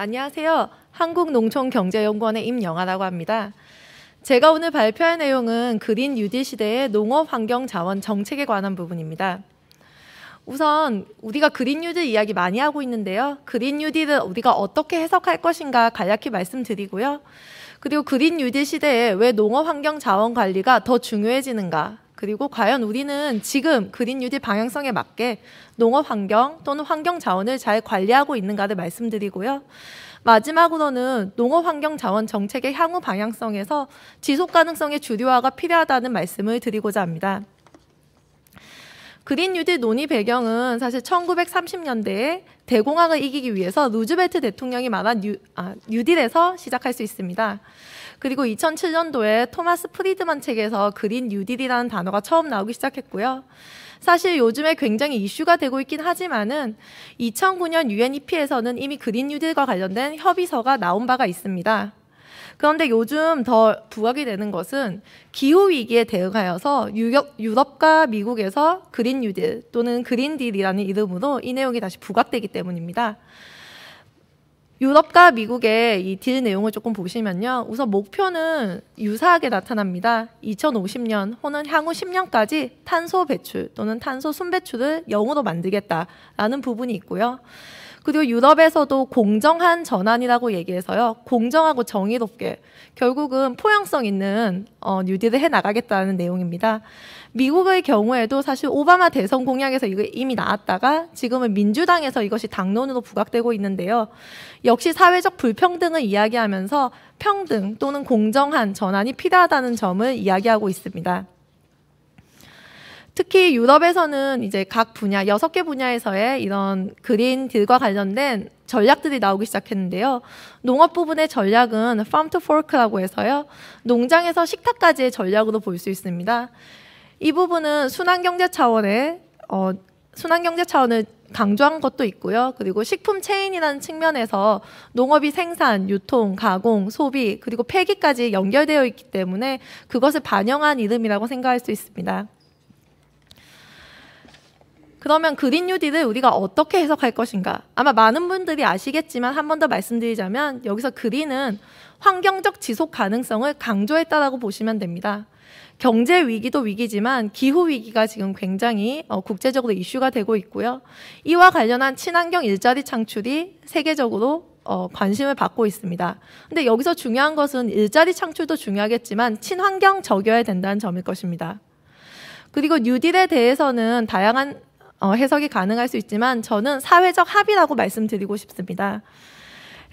안녕하세요. 한국농촌경제연구원의 임영아라고 합니다. 제가 오늘 발표할 내용은 그린 뉴딜 시대의 농업 환경 자원 정책에 관한 부분입니다. 우선 우리가 그린 뉴딜 이야기 많이 하고 있는데요. 그린 뉴딜을 우리가 어떻게 해석할 것인가 간략히 말씀드리고요. 그리고 그린 뉴딜 시대에 왜 농업 환경 자원 관리가 더 중요해지는가 그리고 과연 우리는 지금 그린 뉴딜 방향성에 맞게 농업 환경 또는 환경 자원을 잘 관리하고 있는가를 말씀드리고요. 마지막으로는 농업 환경 자원 정책의 향후 방향성에서 지속 가능성의 주류화가 필요하다는 말씀을 드리고자 합니다. 그린 뉴딜 논의 배경은 사실 1930년대에 대공황을 이기기 위해서 루즈벨트 대통령이 말한 뉴, 아, 뉴딜에서 시작할 수 있습니다. 그리고 2007년도에 토마스 프리드만 책에서 그린 뉴딜이라는 단어가 처음 나오기 시작했고요. 사실 요즘에 굉장히 이슈가 되고 있긴 하지만은 2009년 UNEP에서는 이미 그린 뉴딜과 관련된 협의서가 나온 바가 있습니다. 그런데 요즘 더 부각이 되는 것은 기후 위기에 대응하여서 유럽과 미국에서 그린 뉴딜 또는 그린딜이라는 이름으로 이 내용이 다시 부각되기 때문입니다. 유럽과 미국의 이 딜 내용을 조금 보시면요. 우선 목표는 유사하게 나타납니다. 2050년 혹은 향후 10년까지 탄소 배출 또는 탄소 순배출을 0으로 만들겠다라는 부분이 있고요. 그리고 유럽에서도 공정한 전환이라고 얘기해서요. 공정하고 정의롭게 결국은 포용성 있는 어, 뉴딜을 해 나가겠다는 내용입니다. 미국의 경우에도 사실 오바마 대선 공약에서 이거 이미 나왔다가 지금은 민주당에서 이것이 당론으로 부각되고 있는데요. 역시 사회적 불평등을 이야기하면서 평등 또는 공정한 전환이 필요하다는 점을 이야기하고 있습니다. 특히 유럽에서는 이제 각 분야, 여섯 개 분야에서의 이런 그린 딜과 관련된 전략들이 나오기 시작했는데요. 농업 부분의 전략은 farm to fork라고 해서요. 농장에서 식탁까지의 전략으로 볼 수 있습니다. 이 부분은 순환경제 차원의 어, 순환경제 차원을 강조한 것도 있고요. 그리고 식품 체인이라는 측면에서 농업이 생산, 유통, 가공, 소비, 그리고 폐기까지 연결되어 있기 때문에 그것을 반영한 이름이라고 생각할 수 있습니다. 그러면 그린 뉴딜을 우리가 어떻게 해석할 것인가? 아마 많은 분들이 아시겠지만 한 번 더 말씀드리자면 여기서 그린은 환경적 지속 가능성을 강조했다라고 보시면 됩니다. 경제 위기도 위기지만 기후 위기가 지금 굉장히 어, 국제적으로 이슈가 되고 있고요. 이와 관련한 친환경 일자리 창출이 세계적으로 어, 관심을 받고 있습니다. 근데 여기서 중요한 것은 일자리 창출도 중요하겠지만 친환경 적여야 된다는 점일 것입니다. 그리고 뉴딜에 대해서는 다양한 어, 해석이 가능할 수 있지만 저는 사회적 합의라고 말씀드리고 싶습니다.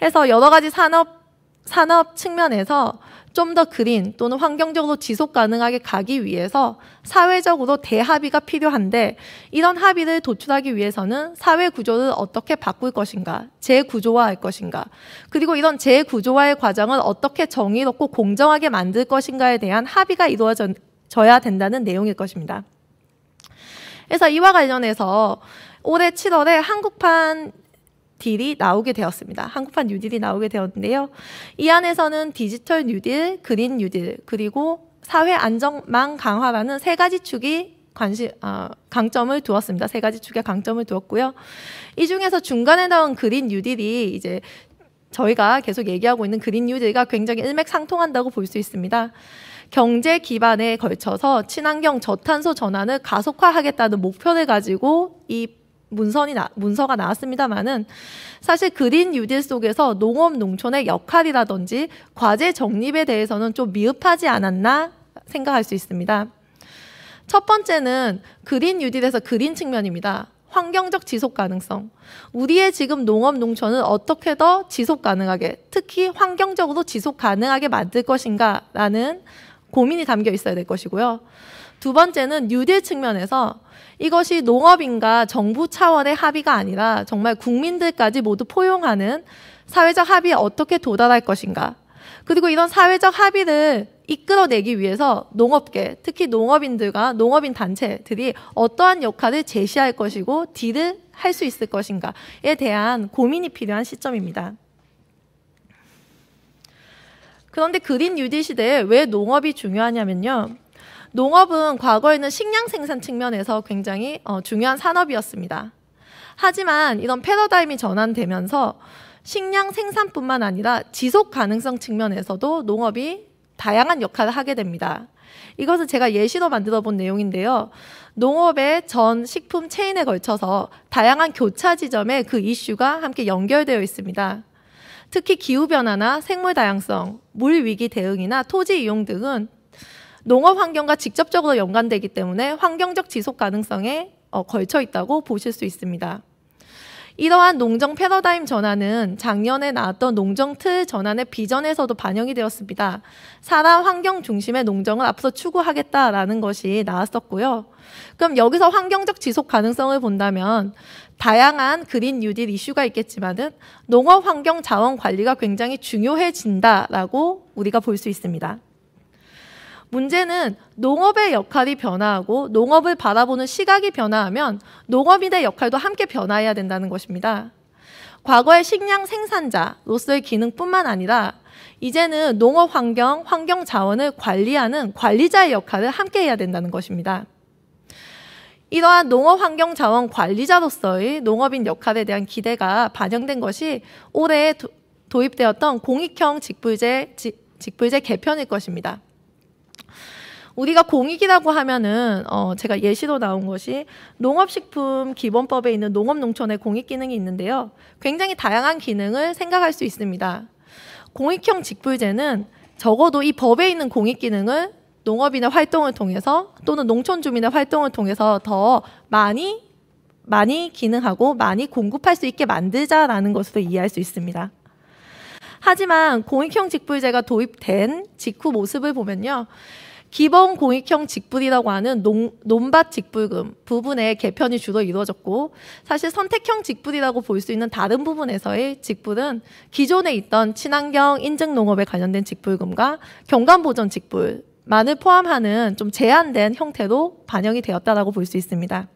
해서 여러 가지 산업 산업 측면에서 좀더 그린 또는 환경적으로 지속 가능하게 가기 위해서 사회적으로 대합의가 필요한데 이런 합의를 도출하기 위해서는 사회 구조를 어떻게 바꿀 것인가, 재구조화할 것인가, 그리고 이런 재구조화의 과정을 어떻게 정의롭고 공정하게 만들 것인가에 대한 합의가 이루어져야 된다는 내용일 것입니다. 그래서 이와 관련해서 올해 7월에 한국판 딜이 나오게 되었습니다. 한국판 뉴딜이 나오게 되었는데요. 이 안에서는 디지털 뉴딜, 그린 뉴딜, 그리고 사회 안정망 강화라는 세 가지 축이 관심, 어, 강점을 두었습니다. 세 가지 축에 강점을 두었고요. 이 중에서 중간에 나온 그린 뉴딜이 이제 저희가 계속 얘기하고 있는 그린 뉴딜과 굉장히 일맥상통한다고 볼 수 있습니다. 경제 기반에 걸쳐서 친환경 저탄소 전환을 가속화하겠다는 목표를 가지고 이 문선이 나, 문서가 나왔습니다만은 사실 그린 뉴딜 속에서 농업 농촌의 역할이라든지 과제 정립에 대해서는 좀 미흡하지 않았나 생각할 수 있습니다. 첫 번째는 그린 뉴딜에서 그린 측면입니다. 환경적 지속 가능성. 우리의 지금 농업 농촌은 어떻게 더 지속 가능하게, 특히 환경적으로 지속 가능하게 만들 것인가라는 고민이 담겨 있어야 될 것이고요. 두 번째는 뉴딜 측면에서 이것이 농업인과 정부 차원의 합의가 아니라 정말 국민들까지 모두 포용하는 사회적 합의에 어떻게 도달할 것인가. 그리고 이런 사회적 합의를 이끌어내기 위해서 농업계, 특히 농업인들과 농업인 단체들이 어떠한 역할을 제시할 것이고 딜을 할 수 있을 것인가에 대한 고민이 필요한 시점입니다. 그런데 그린 뉴딜 시대에 왜 농업이 중요하냐면요. 농업은 과거에는 식량 생산 측면에서 굉장히 어, 중요한 산업이었습니다. 하지만 이런 패러다임이 전환되면서 식량 생산뿐만 아니라 지속 가능성 측면에서도 농업이 다양한 역할을 하게 됩니다. 이것을 제가 예시로 만들어 본 내용인데요. 농업의 전 식품 체인에 걸쳐서 다양한 교차 지점에 그 이슈가 함께 연결되어 있습니다. 특히 기후변화나 생물 다양성, 물 위기 대응이나 토지 이용 등은 농업 환경과 직접적으로 연관되기 때문에 환경적 지속 가능성에 어, 걸쳐 있다고 보실 수 있습니다. 이러한 농정 패러다임 전환은 작년에 나왔던 농정 틀 전환의 비전에서도 반영이 되었습니다. 사람 환경 중심의 농정을 앞서 추구하겠다라는 것이 나왔었고요. 그럼 여기서 환경적 지속 가능성을 본다면 다양한 그린 뉴딜 이슈가 있겠지만은 농업 환경 자원 관리가 굉장히 중요해진다라고 우리가 볼 수 있습니다. 문제는 농업의 역할이 변화하고 농업을 바라보는 시각이 변화하면 농업인의 역할도 함께 변화해야 된다는 것입니다. 과거의 식량 생산자로서의 기능뿐만 아니라 이제는 농업 환경, 환경 자원을 관리하는 관리자의 역할을 함께 해야 된다는 것입니다. 이러한 농업 환경 자원 관리자로서의 농업인 역할에 대한 기대가 반영된 것이 올해 도입되었던 공익형 직불제, 직불제 개편일 것입니다. 우리가 공익이라고 하면은 어 제가 예시로 나온 것이 농업식품 기본법에 있는 농업농촌의 공익 기능이 있는데요. 굉장히 다양한 기능을 생각할 수 있습니다. 공익형 직불제는 적어도 이 법에 있는 공익 기능을 농업이나 활동을 통해서 또는 농촌 주민의 활동을 통해서 더 많이 많이 기능하고 많이 공급할 수 있게 만들자라는 것으로 이해할 수 있습니다. 하지만 공익형 직불제가 도입된 직후 모습을 보면요. 기본 공익형 직불이라고 하는 농, 논밭 직불금 부분의 개편이 주로 이루어졌고 사실 선택형 직불이라고 볼 수 있는 다른 부분에서의 직불은 기존에 있던 친환경 인증 농업에 관련된 직불금과 경감보전 직불만을 포함하는 좀 제한된 형태로 반영이 되었다라고 볼 수 있습니다.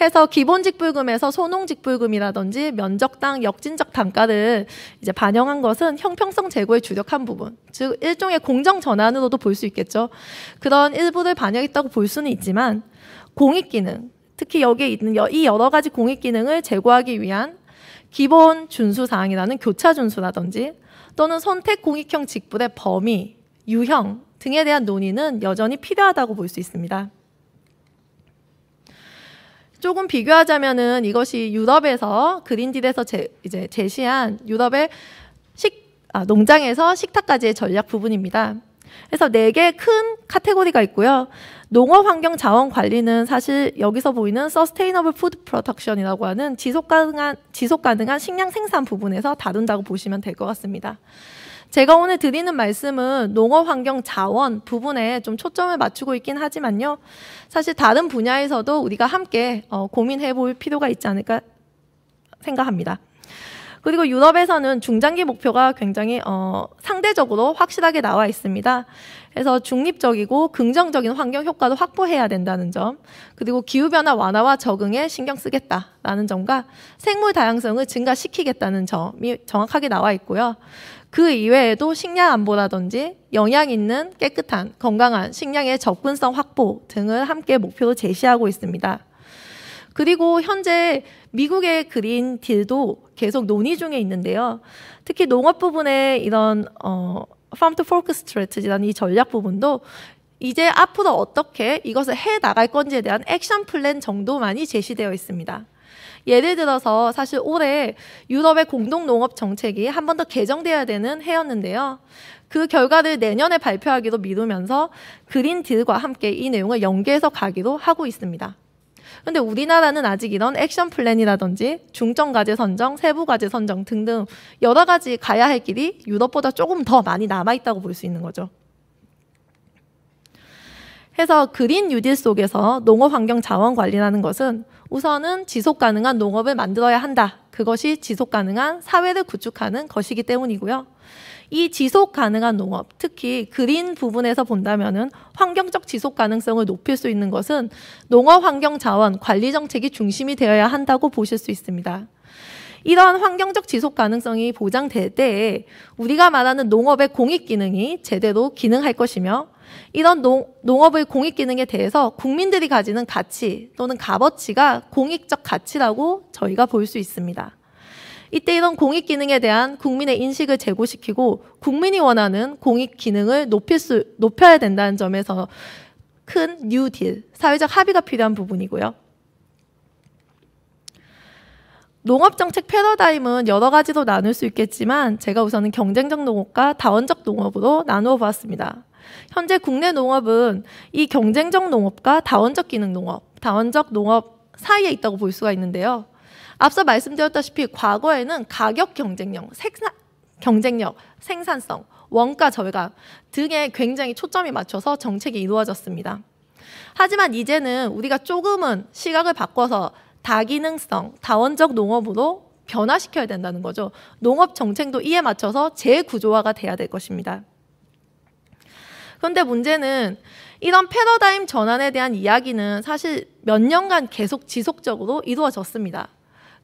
해서 기본 직불금에서 소농 직불금이라든지 면적당 역진적 단가를 이제 반영한 것은 형평성 제고에 주력한 부분, 즉 일종의 공정 전환으로도 볼 수 있겠죠. 그런 일부를 반영했다고 볼 수는 있지만 공익 기능, 특히 여기에 있는 이 여러 가지 공익 기능을 제고하기 위한 기본 준수 사항이라는 교차 준수라든지 또는 선택 공익형 직불의 범위, 유형 등에 대한 논의는 여전히 필요하다고 볼 수 있습니다. 조금 비교하자면은 이것이 유럽에서 그린딜에서 제, 이제 제시한 유럽의 식 아, 농장에서 식탁까지의 전략 부분입니다. 그래서 네 개 큰 카테고리가 있고요. 농업 환경 자원 관리는 사실 여기서 보이는 서스테이너블 푸드 프로덕션이라고 하는 지속 가능한 지속 가능한 식량 생산 부분에서 다룬다고 보시면 될 것 같습니다. 제가 오늘 드리는 말씀은 농업 환경 자원 부분에 좀 초점을 맞추고 있긴 하지만요. 사실 다른 분야에서도 우리가 함께 어, 고민해 볼 필요가 있지 않을까 생각합니다. 그리고 유럽에서는 중장기 목표가 굉장히 어, 상대적으로 확실하게 나와 있습니다. 그래서 중립적이고 긍정적인 환경 효과도 확보해야 된다는 점, 그리고 기후변화 완화와 적응에 신경 쓰겠다라는 점과 생물 다양성을 증가시키겠다는 점이 정확하게 나와 있고요. 그 이외에도 식량 안보라든지 영양 있는 깨끗한 건강한 식량의 접근성 확보 등을 함께 목표로 제시하고 있습니다. 그리고 현재 미국의 그린 딜도 계속 논의 중에 있는데요. 특히 농업 부분의 이런 어 farm to fork strategy라는 이 전략 부분도 이제 앞으로 어떻게 이것을 해 나갈 건지에 대한 액션 플랜 정도만이 제시되어 있습니다. 예를 들어서 사실 올해 유럽의 공동농업 정책이 한 번 더 개정돼야 되는 해였는데요. 그 결과를 내년에 발표하기로 미루면서 그린 딜과 함께 이 내용을 연계해서 가기로 하고 있습니다. 근데 우리나라는 아직 이런 액션 플랜이라든지 중점 과제 선정, 세부 과제 선정 등등 여러 가지 가야 할 길이 유럽보다 조금 더 많이 남아 있다고 볼 수 있는 거죠. 해서 그린 뉴딜 속에서 농업 환경 자원 관리라는 것은 우선은 지속 가능한 농업을 만들어야 한다. 그것이 지속 가능한 사회를 구축하는 것이기 때문이고요. 이 지속 가능한 농업, 특히 그린 부분에서 본다면은 환경적 지속 가능성을 높일 수 있는 것은 농업 환경 자원 관리 정책이 중심이 되어야 한다고 보실 수 있습니다. 이러한 환경적 지속 가능성이 보장될 때에 우리가 말하는 농업의 공익 기능이 제대로 기능할 것이며 이런 농, 농업의 공익 기능에 대해서 국민들이 가지는 가치 또는 값어치가 공익적 가치라고 저희가 볼 수 있습니다. 이때 이런 공익 기능에 대한 국민의 인식을 제고시키고 국민이 원하는 공익 기능을 높일 수, 높여야 된다는 점에서 큰 뉴딜, 사회적 합의가 필요한 부분이고요. 농업정책 패러다임은 여러 가지로 나눌 수 있겠지만 제가 우선은 경쟁적 농업과 다원적 농업으로 나누어 보았습니다. 현재 국내 농업은 이 경쟁적 농업과 다원적 기능 농업, 다원적 농업 사이에 있다고 볼 수가 있는데요. 앞서 말씀드렸다시피 과거에는 가격 경쟁력, 생산 경쟁력, 생산성, 원가 절감 등에 굉장히 초점이 맞춰서 정책이 이루어졌습니다. 하지만 이제는 우리가 조금은 시각을 바꿔서 다기능성, 다원적 농업으로 변화시켜야 된다는 거죠. 농업 정책도 이에 맞춰서 재구조화가 돼야 될 것입니다. 그런데 문제는 이런 패러다임 전환에 대한 이야기는 사실 몇 년간 계속 지속적으로 이루어졌습니다.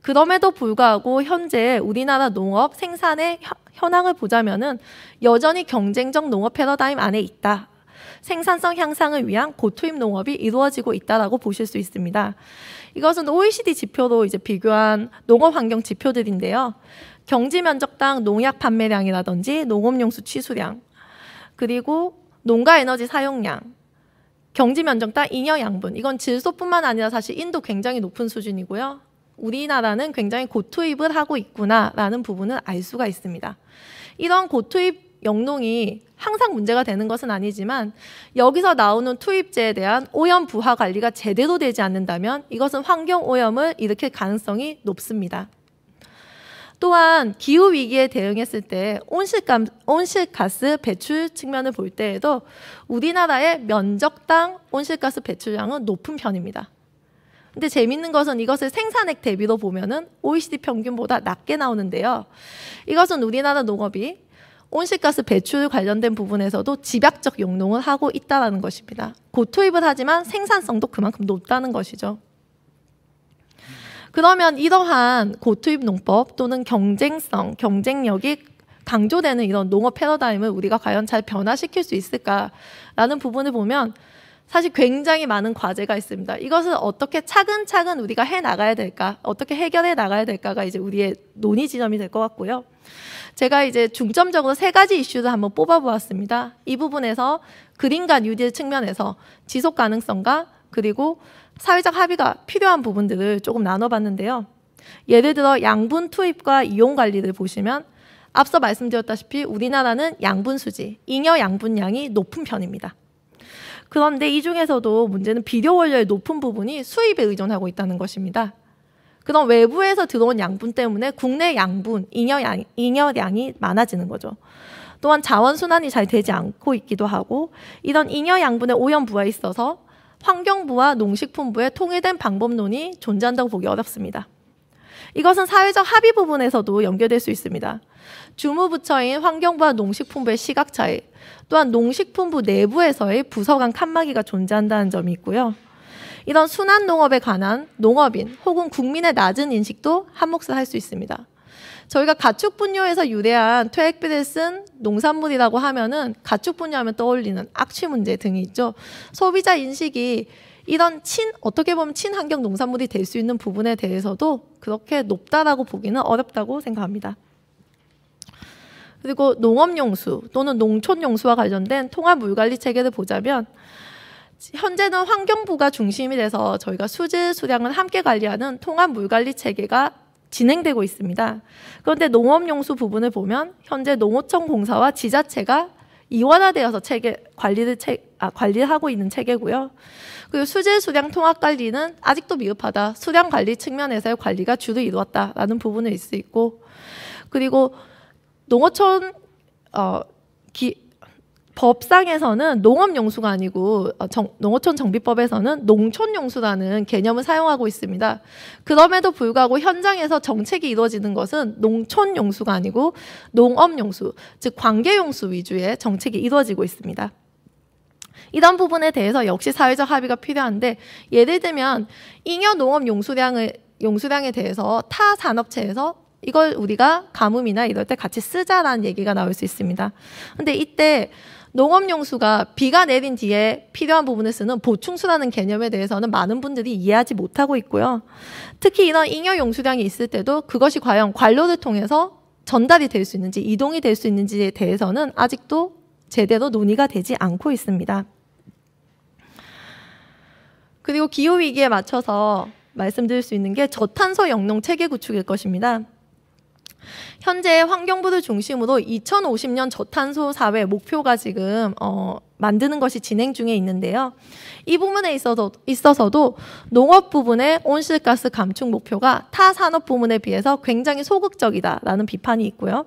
그럼에도 불구하고 현재 우리나라 농업 생산의 현황을 보자면 여전히 경쟁적 농업 패러다임 안에 있다. 생산성 향상을 위한 고투입 농업이 이루어지고 있다라고 보실 수 있습니다. 이것은 OECD 지표로 이제 비교한 농업 환경 지표들인데요. 경지 면적당 농약 판매량이라든지 농업용수 취수량, 그리고 농가 에너지 사용량, 경지 면적당 잉여 양분. 이건 질소뿐만 아니라 사실 인도 굉장히 높은 수준이고요. 우리나라는 굉장히 고투입을 하고 있구나라는 부분을 알 수가 있습니다. 이런 고투입 영농이 항상 문제가 되는 것은 아니지만 여기서 나오는 투입제에 대한 오염 부하 관리가 제대로 되지 않는다면 이것은 환경 오염을 일으킬 가능성이 높습니다. 또한 기후 위기에 대응했을 때 온실감, 온실가스 배출 측면을 볼 때에도 우리나라의 면적당 온실가스 배출량은 높은 편입니다. 근데 재밌는 것은 이것을 생산액 대비로 보면은 OECD 평균보다 낮게 나오는데요. 이것은 우리나라 농업이 온실가스 배출 관련된 부분에서도 집약적 용농을 하고 있다는 것입니다. 고투입을 하지만 생산성도 그만큼 높다는 것이죠. 그러면 이러한 고투입 농법 또는 경쟁성, 경쟁력이 강조되는 이런 농업 패러다임을 우리가 과연 잘 변화시킬 수 있을까라는 부분을 보면 사실 굉장히 많은 과제가 있습니다. 이것을 어떻게 차근차근 우리가 해 나가야 될까, 어떻게 해결해 나가야 될까가 이제 우리의 논의 지점이 될 것 같고요. 제가 이제 중점적으로 세 가지 이슈를 한번 뽑아보았습니다. 이 부분에서 그린과 뉴딜 측면에서 지속 가능성과 그리고 사회적 합의가 필요한 부분들을 조금 나눠봤는데요. 예를 들어 양분 투입과 이용 관리를 보시면 앞서 말씀드렸다시피 우리나라는 양분 수지, 잉여 양분량이 높은 편입니다. 그런데 이 중에서도 문제는 비료 원료의 높은 부분이 수입에 의존하고 있다는 것입니다. 그런 외부에서 들어온 양분 때문에 국내 양분, 잉여양, 잉여량이 많아지는 거죠. 또한 자원순환이 잘 되지 않고 있기도 하고 이런 잉여양분의 오염부에 있어서 환경부와 농식품부의 통일된 방법론이 존재한다고 보기 어렵습니다. 이것은 사회적 합의 부분에서도 연결될 수 있습니다. 주무부처인 환경부와 농식품부의 시각 차이, 또한 농식품부 내부에서의 부서 간 칸막이가 존재한다는 점이 있고요. 이런 순환 농업에 관한 농업인 혹은 국민의 낮은 인식도 한몫을 할 수 있습니다. 저희가 가축 분뇨에서 유래한 퇴액비를 쓴 농산물이라고 하면은 가축 분뇨하면 떠올리는 악취 문제 등이 있죠. 소비자 인식이 이런 친 어떻게 보면 친환경 농산물이 될 수 있는 부분에 대해서도 그렇게 높다라고 보기는 어렵다고 생각합니다. 그리고 농업용수 또는 농촌용수와 관련된 통합 물관리 체계를 보자면 현재는 환경부가 중심이 돼서 저희가 수질 수량을 함께 관리하는 통합 물관리 체계가 진행되고 있습니다. 그런데 농업용수 부분을 보면 현재 농어촌 공사와 지자체가 이원화되어서 체계 관리를 체, 아, 관리하고 있는 체계고요. 그리고 수질 수량 통합 관리는 아직도 미흡하다. 수량 관리 측면에서의 관리가 주로 이루었다라는 부분에 있을 수 있고, 그리고 농어촌 어, 기, 법상에서는 농업용수가 아니고 어, 정, 농어촌 정비법에서는 농촌용수라는 개념을 사용하고 있습니다. 그럼에도 불구하고 현장에서 정책이 이루어지는 것은 농촌용수가 아니고 농업용수, 즉 관계용수 위주의 정책이 이루어지고 있습니다. 이런 부분에 대해서 역시 사회적 합의가 필요한데 예를 들면 잉여 농업 용수량을 용수량에 대해서 타 산업체에서 이걸 우리가 가뭄이나 이럴 때 같이 쓰자라는 얘기가 나올 수 있습니다. 근데 이때 농업용수가 비가 내린 뒤에 필요한 부분에 쓰는 보충수라는 개념에 대해서는 많은 분들이 이해하지 못하고 있고요. 특히 이런 잉여 용수량이 있을 때도 그것이 과연 관료를 통해서 전달이 될 수 있는지 이동이 될 수 있는지에 대해서는 아직도 제대로 논의가 되지 않고 있습니다. 그리고 기후 위기에 맞춰서 말씀드릴 수 있는 게 저탄소 영농 체계 구축일 것입니다. 현재 환경부를 중심으로 2050년 저탄소 사회 목표가 지금 어, 만드는 것이 진행 중에 있는데요. 이 부분에 있어서, 있어서도 농업 부분의 온실가스 감축 목표가 타 산업 부문에 비해서 굉장히 소극적이다라는 비판이 있고요.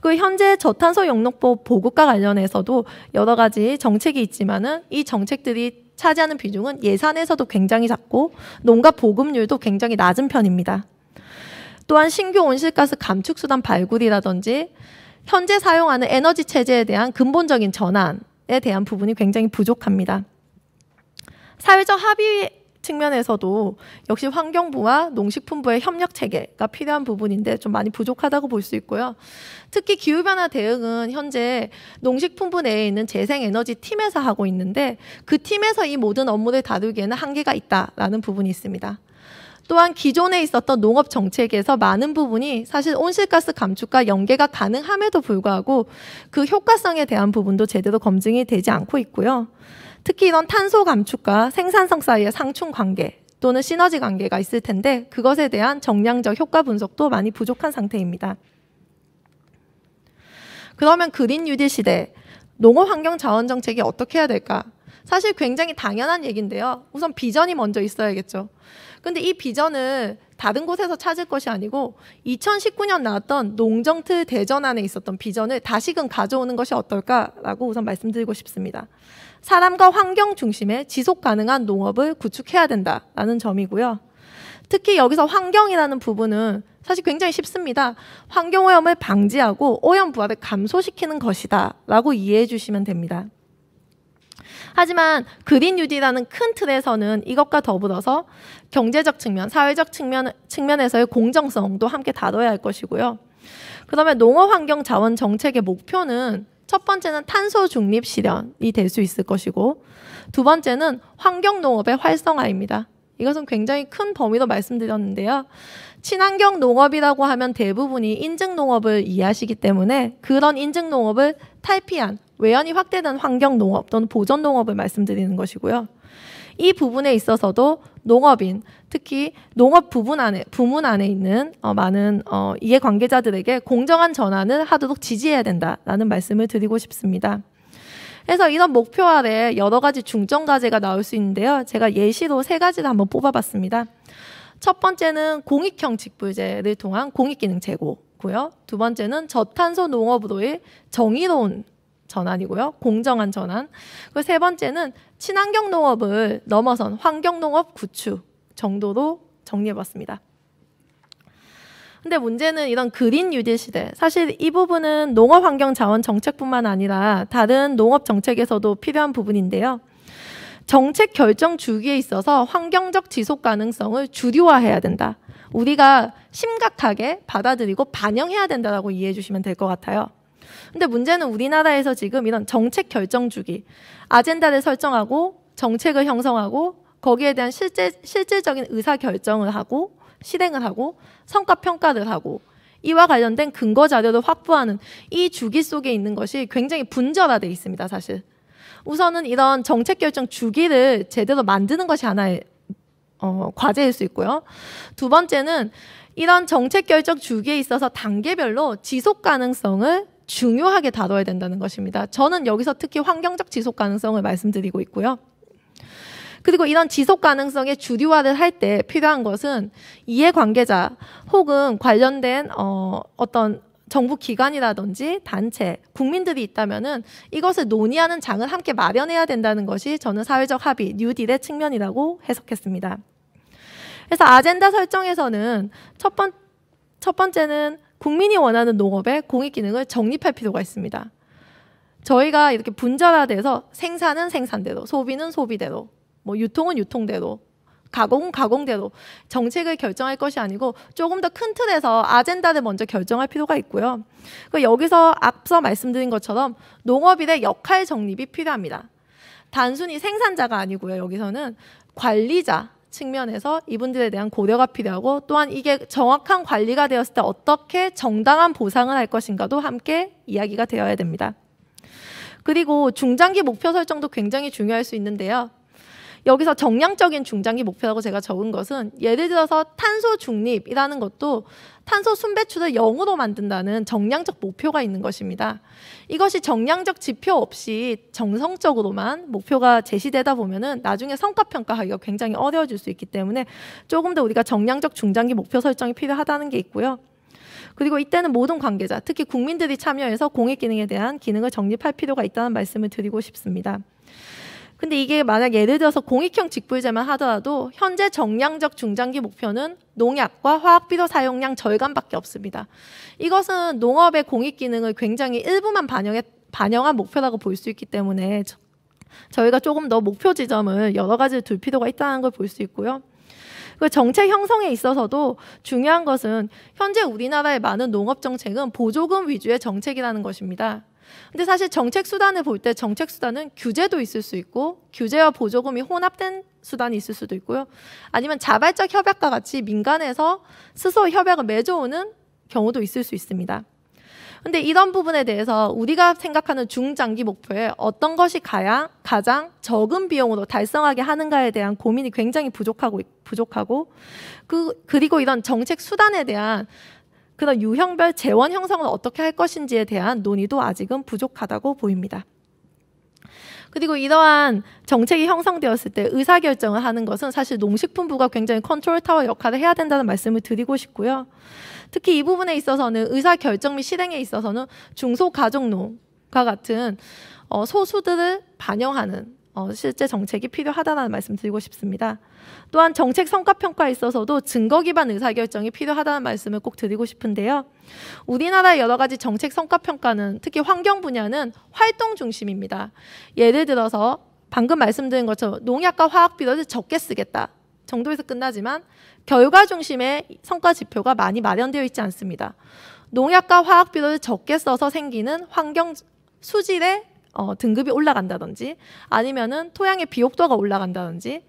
그 현재 저탄소 영농법 보급과 관련해서도 여러 가지 정책이 있지만은 이 정책들이 차지하는 비중은 예산에서도 굉장히 작고 농가 보급률도 굉장히 낮은 편입니다. 또한 신규 온실가스 감축 수단 발굴이라든지 현재 사용하는 에너지 체제에 대한 근본적인 전환에 대한 부분이 굉장히 부족합니다. 사회적 합의 측면에서도 역시 환경부와 농식품부의 협력 체계가 필요한 부분인데 좀 많이 부족하다고 볼 수 있고요. 특히 기후변화 대응은 현재 농식품부 내에 있는 재생에너지 팀에서 하고 있는데 그 팀에서 이 모든 업무를 다루기에는 한계가 있다라는 부분이 있습니다. 또한 기존에 있었던 농업 정책에서 많은 부분이 사실 온실가스 감축과 연계가 가능함에도 불구하고 그 효과성에 대한 부분도 제대로 검증이 되지 않고 있고요. 특히 이런 탄소 감축과 생산성 사이의 상충 관계 또는 시너지 관계가 있을 텐데 그것에 대한 정량적 효과 분석도 많이 부족한 상태입니다. 그러면 그린 뉴딜 시대 농업 환경 자원 정책이 어떻게 해야 될까? 사실 굉장히 당연한 얘기인데요. 우선 비전이 먼저 있어야겠죠. 근데 이 비전을 다른 곳에서 찾을 것이 아니고 2019년 나왔던 농정트 대전 안에 있었던 비전을 다시금 가져오는 것이 어떨까라고 우선 말씀드리고 싶습니다. 사람과 환경 중심의 지속 가능한 농업을 구축해야 된다라는 점이고요. 특히 여기서 환경이라는 부분은 사실 굉장히 쉽습니다. 환경오염을 방지하고 오염 부합을 감소시키는 것이다 라고 이해해 주시면 됩니다. 하지만 그린 뉴딜이라는 큰 틀에서는 이것과 더불어서 경제적 측면, 사회적 측면, 측면에서의 공정성도 함께 다뤄야 할 것이고요. 그다음 농업 환경 자원 정책의 목표는 첫 번째는 탄소 중립 실현이 될 수 있을 것이고 두 번째는 환경 농업의 활성화입니다. 이것은 굉장히 큰 범위로 말씀드렸는데요. 친환경 농업이라고 하면 대부분이 인증 농업을 이해하시기 때문에 그런 인증 농업을 탈피한 외연이 확대된 환경 농업 또는 보전 농업을 말씀드리는 것이고요. 이 부분에 있어서도 농업인 특히 농업 부분 안에 부문 안에 있는 어, 많은 어, 이해 관계자들에게 공정한 전환을 하도록 지지해야 된다라는 말씀을 드리고 싶습니다. 그래서 이런 목표 아래 여러 가지 중점 과제가 나올 수 있는데요. 제가 예시로 세 가지를 한번 뽑아봤습니다. 첫 번째는 공익형 직불제를 통한 공익기능 제고고요. 두 번째는 저탄소 농업으로의 정의로운 전환이고요. 공정한 전환. 그리고 세 번째는 친환경 농업을 넘어선 환경 농업 구축 정도로 정리해봤습니다. 근데 문제는 이런 그린 유딜 시대. 사실 이 부분은 농업 환경 자원 정책뿐만 아니라 다른 농업 정책에서도 필요한 부분인데요. 정책 결정 주기에 있어서 환경적 지속 가능성을 주류화해야 된다. 우리가 심각하게 받아들이고 반영해야 된다라고 이해해 주시면 될 것 같아요. 근데 문제는 우리나라에서 지금 이런 정책 결정 주기, 아젠다를 설정하고 정책을 형성하고 거기에 대한 실제 실질적인 의사 결정을 하고 실행을 하고 성과 평가를 하고 이와 관련된 근거 자료를 확보하는 이 주기 속에 있는 것이 굉장히 분절화되어 있습니다, 사실. 우선은 이런 정책 결정 주기를 제대로 만드는 것이 하나의 어, 과제일 수 있고요. 두 번째는 이런 정책 결정 주기에 있어서 단계별로 지속 가능성을 중요하게 다뤄야 된다는 것입니다. 저는 여기서 특히 환경적 지속 가능성을 말씀드리고 있고요. 그리고 이런 지속 가능성의 주류화를 할 때 필요한 것은 이해 관계자 혹은 관련된 어, 어떤 정부 기관이라든지 단체, 국민들이 있다면은 이것을 논의하는 장을 함께 마련해야 된다는 것이 저는 사회적 합의, 뉴딜의 측면이라고 해석했습니다. 그래서 아젠다 설정에서는 첫, 번, 첫 번째는 국민이 원하는 농업의 공익 기능을 정립할 필요가 있습니다. 저희가 이렇게 분자화돼서 생산은 생산대로, 소비는 소비대로, 뭐 유통은 유통대로, 가공 가공대로 정책을 결정할 것이 아니고 조금 더 큰 틀에서 아젠다를 먼저 결정할 필요가 있고요. 그 여기서 앞서 말씀드린 것처럼 농업인의 역할 정립이 필요합니다. 단순히 생산자가 아니고요. 여기서는 관리자 측면에서 이분들에 대한 고려가 필요하고 또한 이게 정확한 관리가 되었을 때 어떻게 정당한 보상을 할 것인가도 함께 이야기가 되어야 됩니다. 그리고 중장기 목표 설정도 굉장히 중요할 수 있는데요. 여기서 정량적인 중장기 목표라고 제가 적은 것은 예를 들어서 탄소 중립이라는 것도 탄소 순배출을 영으로 만든다는 정량적 목표가 있는 것입니다. 이것이 정량적 지표 없이 정성적으로만 목표가 제시되다 보면은 나중에 성과 평가하기가 굉장히 어려워질 수 있기 때문에 조금 더 우리가 정량적 중장기 목표 설정이 필요하다는 게 있고요. 그리고 이때는 모든 관계자, 특히 국민들이 참여해서 공익 기능에 대한 기능을 정립할 필요가 있다는 말씀을 드리고 싶습니다. 근데 이게 만약 예를 들어서 공익형 직불제만 하더라도 현재 정량적 중장기 목표는 농약과 화학비료 사용량 절감밖에 없습니다. 이것은 농업의 공익 기능을 굉장히 일부만 반영했, 반영한 목표라고 볼 수 있기 때문에 저희가 조금 더 목표 지점을 여러 가지를 둘 필요가 있다는 걸 볼 수 있고요. 그 정책 형성에 있어서도 중요한 것은 현재 우리나라의 많은 농업 정책은 보조금 위주의 정책이라는 것입니다. 근데 사실 정책 수단을 볼 때 정책 수단은 규제도 있을 수 있고 규제와 보조금이 혼합된 수단이 있을 수도 있고요. 아니면 자발적 협약과 같이 민간에서 스스로 협약을 맺어오는 경우도 있을 수 있습니다. 근데 이런 부분에 대해서 우리가 생각하는 중장기 목표에 어떤 것이 가야 가장 적은 비용으로 달성하게 하는가에 대한 고민이 굉장히 부족하고 부족하고 그 그리고 이런 정책 수단에 대한 그러나 유형별 재원 형성을 어떻게 할 것인지에 대한 논의도 아직은 부족하다고 보입니다. 그리고 이러한 정책이 형성되었을 때 의사결정을 하는 것은 사실 농식품부가 굉장히 컨트롤타워 역할을 해야 된다는 말씀을 드리고 싶고요. 특히 이 부분에 있어서는 의사결정 및 실행에 있어서는 중소가정농과 같은 어, 소수들을 반영하는 어, 실제 정책이 필요하다는 말씀 드리고 싶습니다. 또한 정책 성과 평가에 있어서도 증거 기반 의사결정이 필요하다는 말씀을 꼭 드리고 싶은데요. 우리나라의 여러 가지 정책 성과 평가는 특히 환경 분야는 활동 중심입니다. 예를 들어서 방금 말씀드린 것처럼 농약과 화학 비료를 적게 쓰겠다 정도에서 끝나지만 결과 중심의 성과 지표가 많이 마련되어 있지 않습니다. 농약과 화학 비료를 적게 써서 생기는 환경 수질의 어, 등급이 올라간다든지 아니면은 토양의 비옥도가 올라간다든지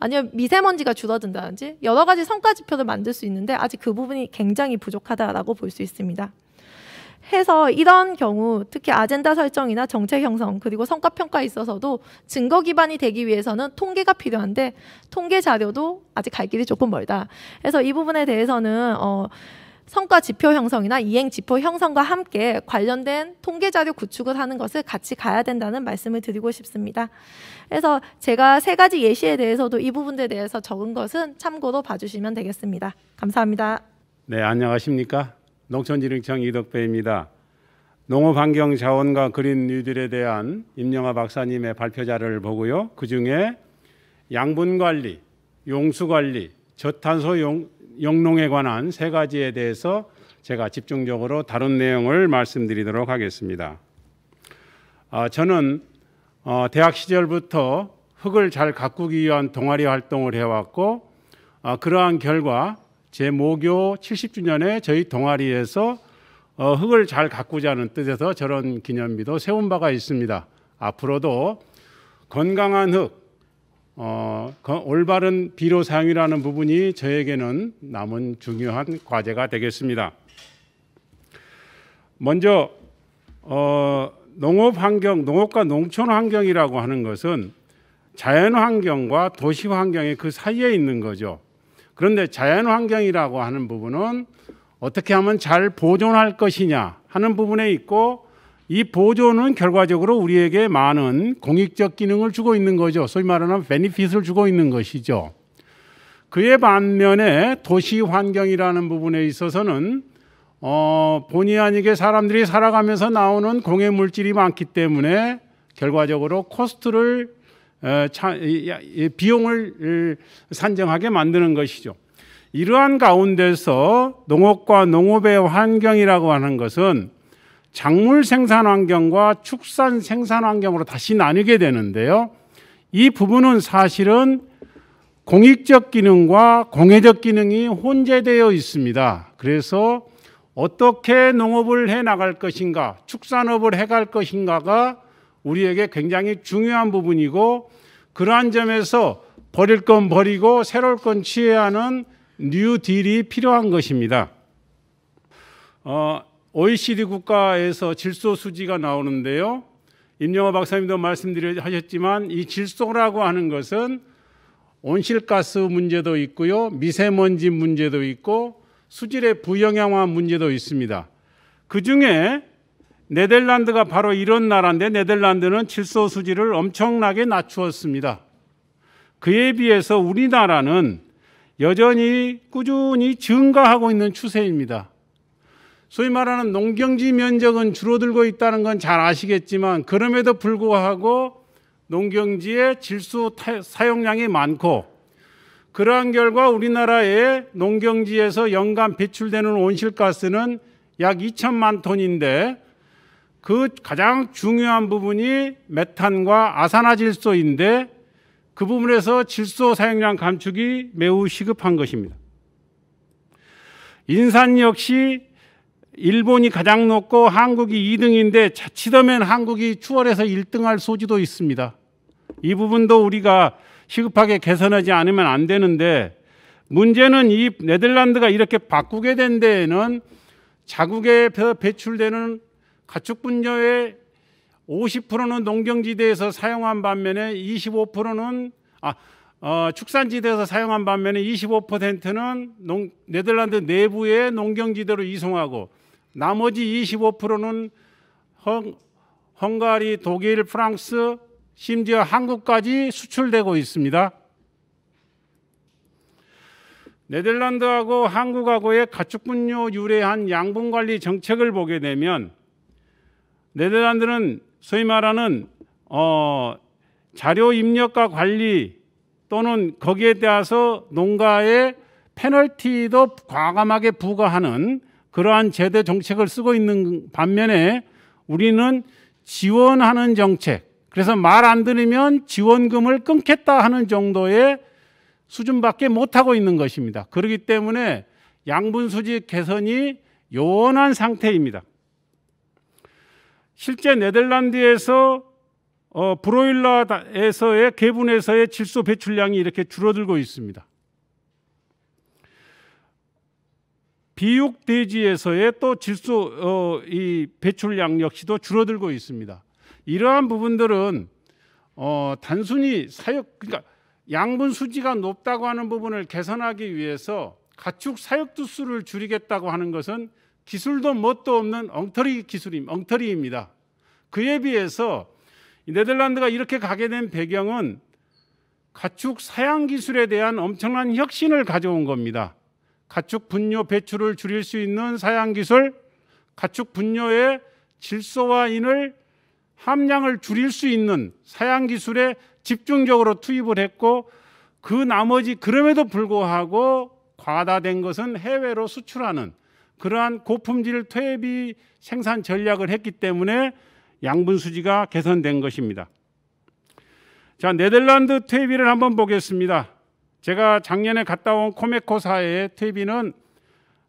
아니면 미세먼지가 줄어든다든지 여러 가지 성과 지표를 만들 수 있는데 아직 그 부분이 굉장히 부족하다라고 볼 수 있습니다. 해서 이런 경우 특히 아젠다 설정이나 정책 형성 그리고 성과 평가에 있어서도 증거 기반이 되기 위해서는 통계가 필요한데 통계 자료도 아직 갈 길이 조금 멀다. 그래서 이 부분에 대해서는 어 성과 지표 형성이나 이행 지표 형성과 함께 관련된 통계 자료 구축을 하는 것을 같이 가야 된다는 말씀을 드리고 싶습니다. 그래서 제가 세 가지 예시에 대해서도 이 부분에 대해서 적은 것은 참고로 봐주시면 되겠습니다. 감사합니다. 네, 안녕하십니까? 농촌진흥청 이덕배입니다. 농업 환경 자원과 그린 뉴딜에 대한 임영하 박사님의 발표자를 보고요. 그 중에 양분 관리, 용수 관리, 저탄소 용농에 관한 세 가지에 대해서 제가 집중적으로 다룬 내용을 말씀드리도록 하겠습니다. 아, 저는 어, 대학 시절부터 흙을 잘 가꾸기 위한 동아리 활동을 해왔고 아, 그러한 결과 제 모교 70주년에 저희 동아리에서 어, 흙을 잘 가꾸자는 뜻에서 저런 기념비도 세운 바가 있습니다. 앞으로도 건강한 흙, 어, 올바른 비료 사용이라는 부분이 저에게는 남은 중요한 과제가 되겠습니다. 먼저 어, 농업 환경, 농업과 농촌 환경이라고 하는 것은 자연 환경과 도시 환경의 그 사이에 있는 거죠. 그런데 자연 환경이라고 하는 부분은 어떻게 하면 잘 보존할 것이냐 하는 부분에 있고 이 보조는 결과적으로 우리에게 많은 공익적 기능을 주고 있는 거죠. 소위 말하는 베니핏을 주고 있는 것이죠. 그의 반면에 도시 환경이라는 부분에 있어서는 어, 본의 아니게 사람들이 살아가면서 나오는 공해 물질이 많기 때문에 결과적으로 코스트를 에, 차, 에, 비용을 산정하게 만드는 것이죠. 이러한 가운데서 농업과 농업의 환경이라고 하는 것은 작물 생산 환경과 축산 생산 환경으로 다시 나뉘게 되는데요. 이 부분은 사실은 공익적 기능과 공해적 기능이 혼재되어 있습니다. 그래서 어떻게 농업을 해 나갈 것인가, 축산업을 해 갈 것인가가 우리에게 굉장히 중요한 부분이고 그러한 점에서 버릴 건 버리고 새로울 건 취해야 하는 뉴딜이 필요한 것입니다. 어, OECD 국가에서 질소 수지가 나오는데요. 임영호 박사님도 말씀드렸지만 이 질소라고 하는 것은 온실가스 문제도 있고요. 미세먼지 문제도 있고 수질의 부영양화 문제도 있습니다. 그중에 네덜란드가 바로 이런 나라인데 네덜란드는 질소 수질을 엄청나게 낮추었습니다. 그에 비해서 우리나라는 여전히 꾸준히 증가하고 있는 추세입니다. 소위 말하는 농경지 면적은 줄어들고 있다는 건 잘 아시겠지만 그럼에도 불구하고 농경지의 질소 사용량이 많고 그러한 결과 우리나라의 농경지에서 연간 배출되는 온실가스는 약 2천만 톤인데 그 가장 중요한 부분이 메탄과 아산화질소인데 그 부분에서 질소 사용량 감축이 매우 시급한 것입니다. 인산 역시 일본이 가장 높고 한국이 2등인데 자칫하면 한국이 추월해서 1등할 소지도 있습니다. 이 부분도 우리가 시급하게 개선하지 않으면 안 되는데 문제는 이 네덜란드가 이렇게 바꾸게 된 데에는 자국에 배출되는 가축 분뇨의 50%는 농경지대에서 사용한 반면에 25%는 아 어, 축산지대에서 사용한 반면에 25%는 농, 네덜란드 내부의 농경지대로 이송하고 나머지 25%는 헝, 헝가리, 독일, 프랑스, 심지어 한국까지 수출되고 있습니다. 네덜란드하고 한국하고의 가축분뇨 유래한 양분관리 정책을 보게 되면 네덜란드는 소위 말하는 어, 자료 입력과 관리 또는 거기에 대해서 농가의 페널티도 과감하게 부과하는 그러한 제대 정책을 쓰고 있는 반면에 우리는 지원하는 정책, 그래서 말 안 들으면 지원금을 끊겠다 하는 정도의 수준밖에 못하고 있는 것입니다. 그렇기 때문에 양분수직 개선이 요원한 상태입니다. 실제 네덜란드에서 어, 브로일러에서의 개분에서의 질소 배출량이 이렇게 줄어들고 있습니다. 비육 대지에서의 또 질소 어, 이 배출량 역시도 줄어들고 있습니다. 이러한 부분들은 어, 단순히 사육 그러니까 양분 수지가 높다고 하는 부분을 개선하기 위해서 가축 사육 두수를 줄이겠다고 하는 것은 기술도 뭣도 없는 엉터리 기술임 엉터리입니다. 그에 비해서 네덜란드가 이렇게 가게 된 배경은 가축 사양 기술에 대한 엄청난 혁신을 가져온 겁니다. 가축 분뇨 배출을 줄일 수 있는 사양 기술, 가축 분뇨의 질소와 인을 함량을 줄일 수 있는 사양 기술에 집중적으로 투입을 했고 그 나머지 그럼에도 불구하고 과다된 것은 해외로 수출하는 그러한 고품질 퇴비 생산 전략을 했기 때문에 양분 수지가 개선된 것입니다. 자, 네덜란드 퇴비를 한번 보겠습니다. 제가 작년에 갔다 온 코메코사의 퇴비는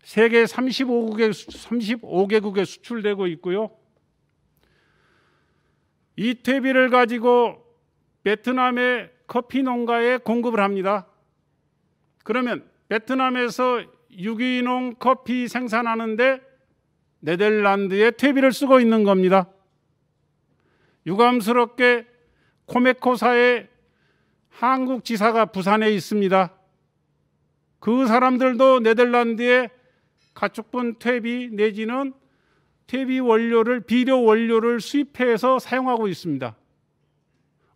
세계 35개국에, 35개국에 수출되고 있고요. 이 퇴비를 가지고 베트남의 커피 농가에 공급을 합니다. 그러면 베트남에서 유기농 커피 생산하는데 네덜란드의 퇴비를 쓰고 있는 겁니다. 유감스럽게 코메코사의 한국 지사가 부산에 있습니다. 그 사람들도 네덜란드에 가축분 퇴비 내지는 퇴비 원료를 비료 원료를 수입해서 사용하고 있습니다.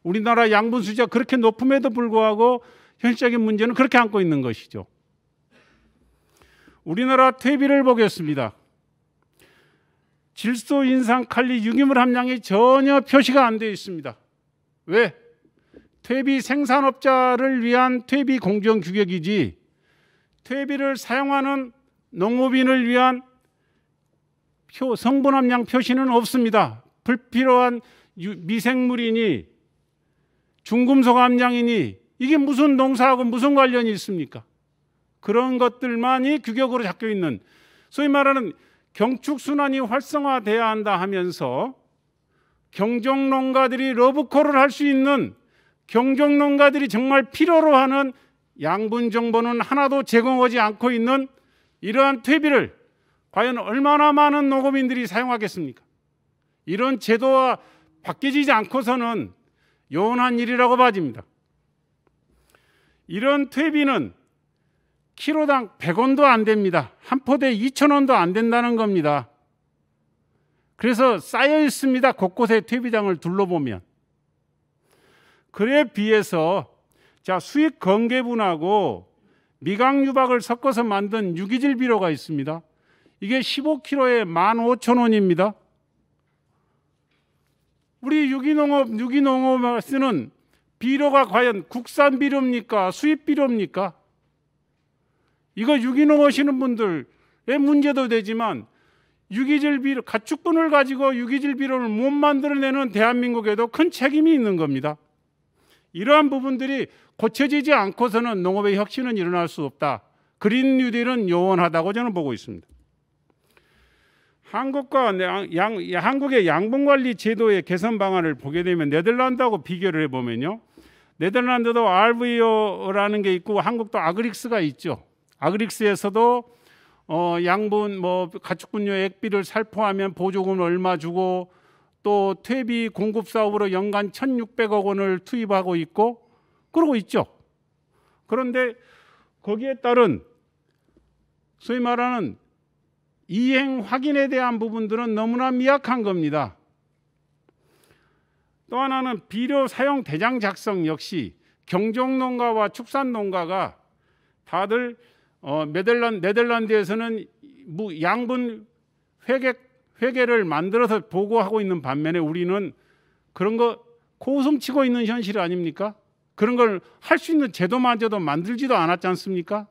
우리나라 양분 수지가 그렇게 높음에도 불구하고 현실적인 문제는 그렇게 안고 있는 것이죠. 우리나라 퇴비를 보겠습니다. 질소 인산 칼리 유기물 함량이 전혀 표시가 안 되어 있습니다. 왜? 퇴비 생산업자를 위한 퇴비 공정 규격이지 퇴비를 사용하는 농업인을 위한 성분 함량 표시는 없습니다. 불필요한 미생물이니 중금속 함량이니 이게 무슨 농사하고 무슨 관련이 있습니까? 그런 것들만이 규격으로 잡혀 있는 소위 말하는 경축순환이 활성화돼야 한다 하면서 경정 농가들이 러브콜을 할 수 있는 경종농가들이 정말 필요로 하는 양분 정보는 하나도 제공하지 않고 있는 이러한 퇴비를 과연 얼마나 많은 농업인들이 사용하겠습니까? 이런 제도와 바뀌지 않고서는 요원한 일이라고 봐집니다. 이런 퇴비는 키로당 100원도 안 됩니다. 한 포대 2,000원도 안 된다는 겁니다. 그래서 쌓여 있습니다. 곳곳에 퇴비장을 둘러보면. 그에 비해서 자, 수익 건개분하고 미각 유박을 섞어서 만든 유기질 비료가 있습니다. 이게 15kg에 15,000원입니다. 우리 유기농업 유기농업에 쓰는 비료가 과연 국산 비료입니까? 수입 비료입니까? 이거 유기농 하시는 분들의 문제도 되지만 유기질 비료 가축분을 가지고 유기질 비료를 못 만들어내는 대한민국에도 큰 책임이 있는 겁니다. 이러한 부분들이 고쳐지지 않고서는 농업의 혁신은 일어날 수 없다. 그린 뉴딜은 요원하다고 저는 보고 있습니다. 한국과 양, 한국의 양분 관리 제도의 개선 방안을 보게 되면 네덜란드하고 비교를 해보면요. 네덜란드도 RVO라는 게 있고 한국도 아그릭스가 있죠. 아그릭스에서도 어, 양분 뭐 가축분뇨 액비를 살포하면 보조금 얼마 주고 또 퇴비 공급 사업으로 연간 1,600억 원을 투입하고 있고 그러고 있죠. 그런데 거기에 따른 소위 말하는 이행 확인에 대한 부분들은 너무나 미약한 겁니다. 또 하나는 비료 사용 대장 작성 역시 경종농가와 축산농가가 다들 어, 네덜란드에서는 양분 회계 회계를 만들어서 보고하고 있는 반면에 우리는 그런 거 고성치고 있는 현실 아닙니까? 그런 걸 할 수 있는 제도마저도 만들지도 않았지 않습니까?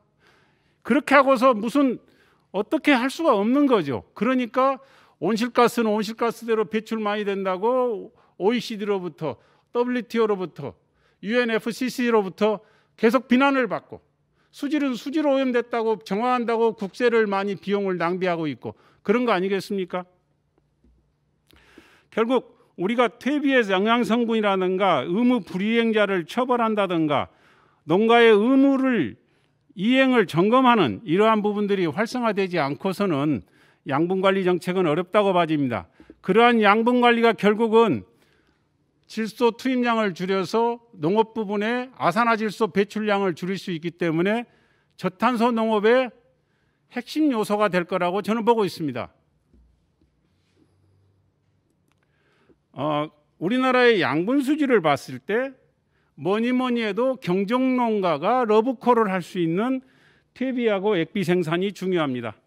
그렇게 하고서 무슨 어떻게 할 수가 없는 거죠. 그러니까 온실가스는 온실가스대로 배출 많이 된다고 OECD로부터 WTO로부터 UNFCC로부터 계속 비난을 받고 수질은 수질 오염됐다고 정화한다고 국세를 많이 비용을 낭비하고 있고 그런 거 아니겠습니까? 결국 우리가 퇴비에서 영양 성분이라든가 의무 불이행자를 처벌한다든가 농가의 의무를 이행을 점검하는 이러한 부분들이 활성화되지 않고서는 양분 관리 정책은 어렵다고 봐집니다. 그러한 양분 관리가 결국은 질소 투입량을 줄여서 농업 부분에 아산화질소 배출량을 줄일 수 있기 때문에 저탄소 농업의 핵심 요소가 될 거라고 저는 보고 있습니다. 어, 우리나라의 양분 수지를 봤을 때 뭐니 뭐니 해도 경정농가가 러브콜을 할 수 있는 퇴비하고 액비 생산이 중요합니다.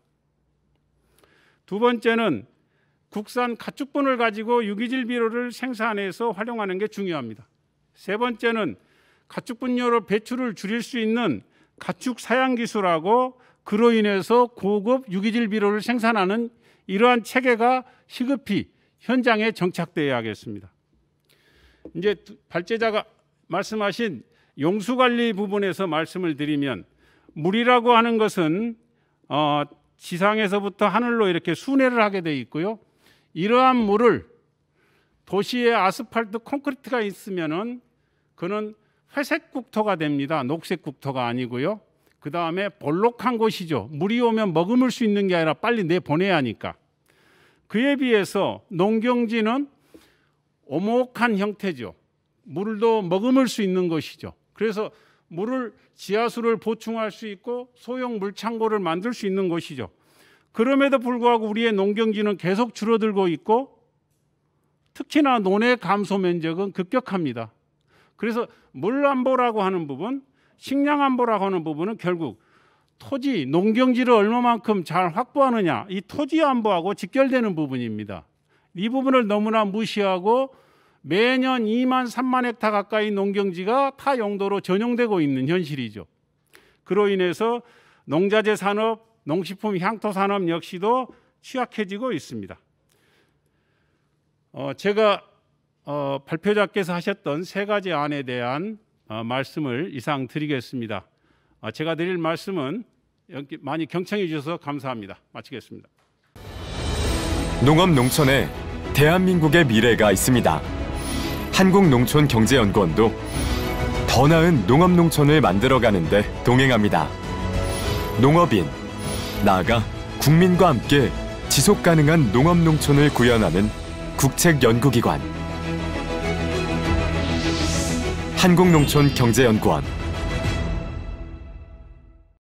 두 번째는 국산 가축분을 가지고 유기질 비료를 생산해서 활용하는 게 중요합니다. 세 번째는 가축분뇨로 배출을 줄일 수 있는 가축 사양 기술하고 그로 인해서 고급 유기질 비료를 생산하는 이러한 체계가 시급히 현장에 정착돼야 하겠습니다. 이제 발제자가 말씀하신 용수 관리 부분에서 말씀을 드리면 물이라고 하는 것은 어, 지상에서부터 하늘로 이렇게 순회를 하게 돼 있고요. 이러한 물을 도시에 아스팔트 콘크리트가 있으면은 그는 회색 국토가 됩니다. 녹색 국토가 아니고요. 그 다음에 볼록한 곳이죠. 물이 오면 머금을 수 있는 게 아니라 빨리 내 보내야 하니까. 그에 비해서 농경지는 오목한 형태죠. 물도 머금을 수 있는 것이죠. 그래서 물을 지하수를 보충할 수 있고 소형 물창고를 만들 수 있는 것이죠. 그럼에도 불구하고 우리의 농경지는 계속 줄어들고 있고 특히나 논의 감소 면적은 급격합니다. 그래서 물 안보라고 하는 부분, 식량 안보라고 하는 부분은 결국 토지, 농경지를 얼마만큼 잘 확보하느냐 이 토지 안보하고 직결되는 부분입니다. 이 부분을 너무나 무시하고 매년 2만 3만 헥타 가까이 농경지가 타 용도로 전용되고 있는 현실이죠. 그로 인해서 농자재 산업, 농식품 향토 산업 역시도 취약해지고 있습니다. 어, 제가 어, 발표자께서 하셨던 세 가지 안에 대한 어, 말씀을 이상 드리겠습니다. 아, 제가 드릴 말씀은 많이 경청해 주셔서 감사합니다. 마치겠습니다. 농업 농촌에 대한민국의 미래가 있습니다. 한국농촌경제연구원도 더 나은 농업 농촌을 만들어가는데 동행합니다. 농업인 나아가 국민과 함께 지속 가능한 농업 농촌을 구현하는 국책연구기관 한국농촌경제연구원.